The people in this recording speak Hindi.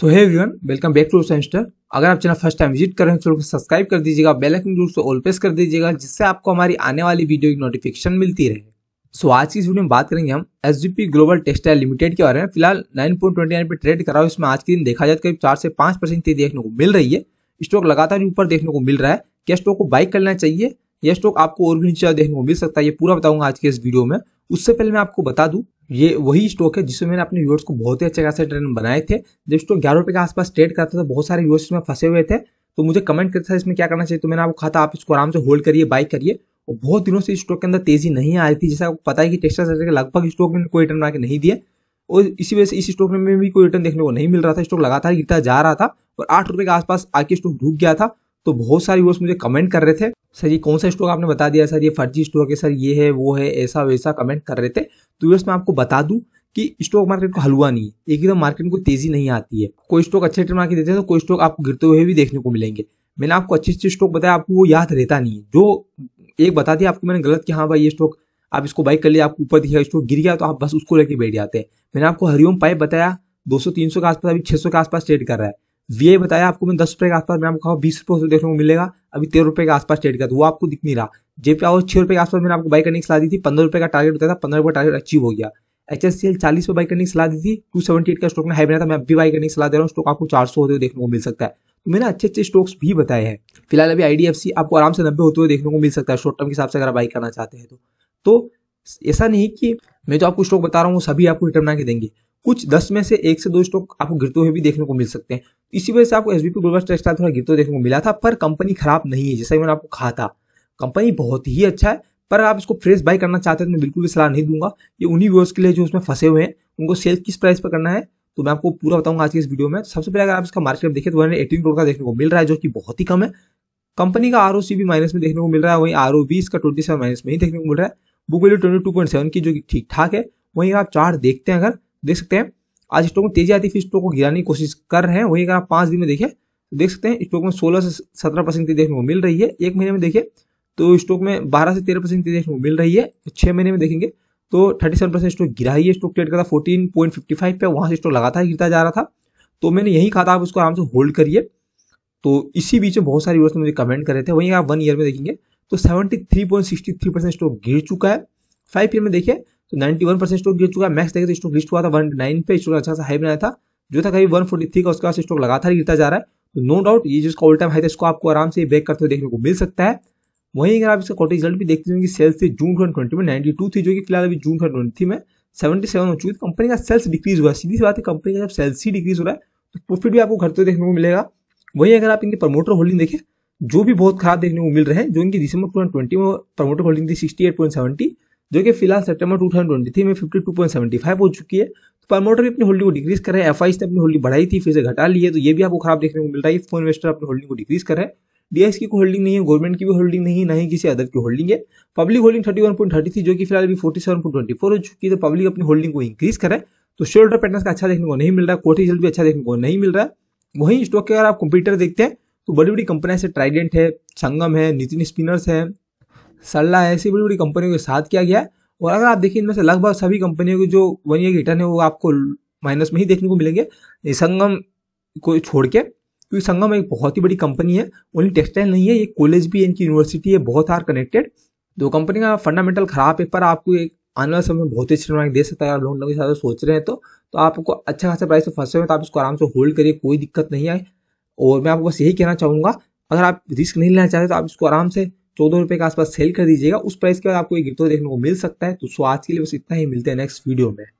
so hi everyone welcome back to सेंस्टर अगर आप तो चैनल फर्स्ट टाइम विजिट करें तो सब्सक्राइब कर दीजिएगा बेल आइकन जरूर से ऑल प्रेस कर दीजिएगा जिससे आपको हमारी आने वाली वीडियो की नोटिफिकेशन मिलती रहे सो so, आज की इस वीडियो में बात करेंगे हम एस ग्लोबल टेक्सटाइल लिमिटेड के बारे में फिलहाल नाइन पॉइंट ट्वेंटी नाइन पर ट्रेड करा हुआ इसमें आज के दिन देखा जाए तो करीब चार से पाँच परसेंट तेजी देखने को मिल रही है स्टॉक लगातार ऊपर देखने को मिल रहा है क्या स्टॉक को बाइक करना चाहिए यह स्टॉक आपको और भी नीचे देखने को मिल सकता है ये पूरा बताऊंगा आज के इस वीडियो में उससे पहले मैं आपको बता दूं ये वही स्टॉक है जिसमें मैंने अपने यूर्स को बहुत ही अच्छे खासे रिटर्न बनाए थे जब स्टॉक ग्यारह रुपये के आसपास ट्रेड करता था बहुत सारे यूर्स में फंसे हुए थे तो मुझे कमेंट करता था इसमें क्या करना चाहिए तो मैंने आपको कहा था आप इसको आराम से होल्ड करिए बाई करिए और बहुत दिनों से स्टॉक के अंदर तेजी नहीं आ रही थी जैसे आपको पता है कि टेक्सटा सेक्टर के लगभग स्टॉक में कोई रिटर्न बना नहीं दिए और इसी वजह से इस स्टॉक में भी कोई रिटर्न देखने को नहीं मिल रहा था स्टॉक लगातार गिरता जा रहा था और आठ रुपये के आसपास आके स्टॉक डूब गया था तो बहुत सारे व्यूअर्स मुझे कमेंट कर रहे थे सर ये कौन सा स्टॉक आपने बता दिया सर ये फर्जी स्टॉक है सर ये है वो है ऐसा वैसा कमेंट कर रहे थे तो व्यूअर्स मैं आपको बता दू कि स्टॉक मार्केट को हलवा नहीं है एकदम मार्केट को तेजी नहीं आती है कोई स्टॉक अच्छे रिटर्न मार्केट देते हैं तो कोई स्टॉक आपको गिरते हुए भी देखने को मिलेंगे मैंने आपको अच्छे अच्छे स्टॉक बताया आपको वो याद रहता नहीं है जो एक बता दिया आपको मैंने गलत कि हाँ भाई ये स्टॉक आप इसको बाइक कर लिया आपको ऊपर दिखा स्टॉक गिर गया तो आप बस उसको लेके बैठ जाते हैं मैंने आपको हरिओम पाइप बताया तीन सौ के आसपास अभी सौ के आसपास ट्रेड कर रहा है ये बताया आपको मैं दस रुपए के आसपास मैं आपको कहा बीस रुपए देखने को मिलेगा अभी तेरह रुपए के आसपास ट्रेड का तो वो आपको दिख नहीं रहा जेपी आओ छह रुपए के आसपास मैंने आपको बाई करने की सलाह दी थी पंद्रह रुपये का टारगेट होता था पंद्रह रुपये टारगेट अचीव हो गया एच एस सी एल चालीस पर बाई करने की सलाह दी थी टू सेवेंटी एट का स्टॉक ने हाई बना था मैं अभी बाई करने की सलाह दे रहा हूँ स्टॉक आपको चार सौ होते हुए देखने को मिल सकता है तो मैंने अच्छे अच्छे स्टॉक्स भी बताए हैं फिलहाल अभी आईडीएफसी आपको आराम से नब्बे होते हुए देखने को मिल सकता है शॉर्ट टर्म के हिसाब से अगर बाई करना चाहते हैं तो।, तो ऐसा नहीं कि मैं जो आपको स्टॉक बता रहा हूँ वो सभी आपको रिटर्न बना के देंगे कुछ दस में से एक से दो स्टॉक आपको गिरते हुए भी देखने को मिल सकते हैं तो इसी वजह से आपको एस बी पी ग्लोबल थोड़ा गिरते देखने को मिला था पर कंपनी खराब नहीं है जैसा मैंने आपको कहा था कंपनी बहुत ही अच्छा है पर आप इसको फ्रेश बाई करना चाहते हैं तो मैं बिल्कुल भी सलाह नहीं दूंगा ये उन्हीं व्यवर्स के लिए जो उसमें फंसे हुए हैं उनको सेल किस प्राइस पर करना है तो मैं आपको पूरा बताऊंगा आज के इस वीडियो में सबसे पहले अगर आप इसका मार्केट देखें तो वन एटीन करोड़ का देखने को मिल रहा है जो कि बहुत ही कम है कंपनी का आर भी माइनस में देखने को मिल रहा है वहीं आर इसका ट्वेंटी माइनस में ही देखने को मिल रहा है बुक वैल्यू ट्वेंटी की जो कि ठीक ठाक है वहीं आप चार्ट देखते हैं अगर देख सकते हैं आज स्टॉक में तेजी आती फिर स्टॉक को गिराने की कोशिश कर रहे हैं वहीं अगर आप पांच दिन में देखिए तो देख सकते हैं स्टॉक में सोलह से सत्रह परसेंट देखने को मिल रही है एक महीने में देखिए तो स्टॉक में बारह से तेरह परसेंट देखने को मिल रही है तो छह महीने में देखेंगे तो थर्टी सेवन परसेंट स्टॉक गिरा ही है स्टॉक ट्रेड करता फोर्टीन पॉइंट फिफ्टी फाइव पे वहाँ से स्टॉक लगातार गिरता जा रहा था तो मैंने यही कहा था आप उसको आराम से होल्ड करिए तो इसी बीच में बहुत सारे व्यवस्था मुझे कमेंट कर रहे थे वहीं आप वन ईयर में देखेंगे तो seventy three three percent stock गिर चुका है फाइव ईयर में देखिए तो 91 परसेंट स्टॉक गिर चुका है मैक्स देखिए तो स्टॉक लिस्ट हुआ था 109 पे स्टॉक अच्छा सा हाई बनाया था जो था कहीं 143 का उसके बाद स्टॉक लगातार गिरता जा रहा है तो नो डाउट ये जिसका ऑल टाइम हाई था इसको आपको आराम से ब्रेक करते हुए देखने को मिल सकता है वहीं अगर आप इसका कॉटेज रिजल्ट भी देखते हैं कि सेल्स थी जून ट्वेंटी में नाइन्टी थी जो कि फिलहाल अभी जून ट्वेंटी में सेवेंटी सेवन हो चुकी है कंपनी का सेल्स डिक्रीज हुआ सीधी बात है कंपनी का जब सेल्स ही डिक्रीज हो रहा है तो प्रॉफिट भी आपको घटते देखने को मिलेगा वहीं अगर आप इनके प्रमोटर होल्डिंग देखें जो भी बहुत खराब देखने को मिल रहे हैं जो इनकी दिसंबर टू में प्रमोटर होल्डिंग थी सिक्सटी जो कि फिलहाल ट्वेंटी थ्री में फाइव हो चुकी है तो प्रमोटर भी अपनी होल्डिंग को डिक्रीज कर रहे हैं एफ ने अपनी होल्डिंग बढ़ाई थी फिर से घटा ली है तो ये भी आपको खराब देखने को मिल रहा है फोन इन्वेस्टर अपनी होल्डिंग को डिक्रीज कर रहे हैं डीएस की होल्डिंग नहीं है गवर्नमेंट की भी होल्डिंग नहीं है ना ही किसी अदर की होल्डिंग है public holding thirty one point thirty थी जो कि फिलहाल अभी forty seven point twenty four हो चुकी है तो पब्लिक अपनी होल्डिंग को इंक्रीज करे तो शेयर पैटर्न का अच्छा देखने को नहीं मिल रहा है कोर्ट रिजल्ट भी अच्छा देखने को नहीं मिल रहा है वहीं स्टॉक के अगर आप कंप्यूटर देखते हैं तो बड़ी बड़ी कंपनियां से ट्राइडेंट है संगम है नितिन स्पिनर्स है सरला ऐसी बड़ी बड़ी कंपनियों के साथ किया गया है और अगर आप देखिए इनमें से लगभग सभी कंपनियों के जो वन ईयर रिटर्न है वो आपको माइनस में ही देखने को मिलेंगे संगम को छोड़ के क्योंकि संगम एक बहुत ही बड़ी कंपनी है ओनली टेक्सटाइल नहीं है ये कॉलेज भी इनकी यूनिवर्सिटी है बहुत आर कनेक्टेड तो कंपनी का फंडामेंटल खराब है पर आपको एक आने वाले समय में बहुत ही अच्छी दे सकता है आप लॉन्ग के साथ सोच रहे हैं तो तो आपको अच्छा खासा प्राइस फंस फंसे हुए तो आप इसको आराम से होल्ड करिए कोई दिक्कत नहीं आए और मैं आपको बस यही कहना चाहूँगा अगर आप रिस्क नहीं लेना चाहते तो आप इसको आराम से चौदह रुपये के आसपास सेल कर दीजिएगा उस प्राइस के बाद आपको ये गिफ्ट देखने को मिल सकता है तो सो आज के लिए बस इतना ही मिलते हैं नेक्स्ट वीडियो में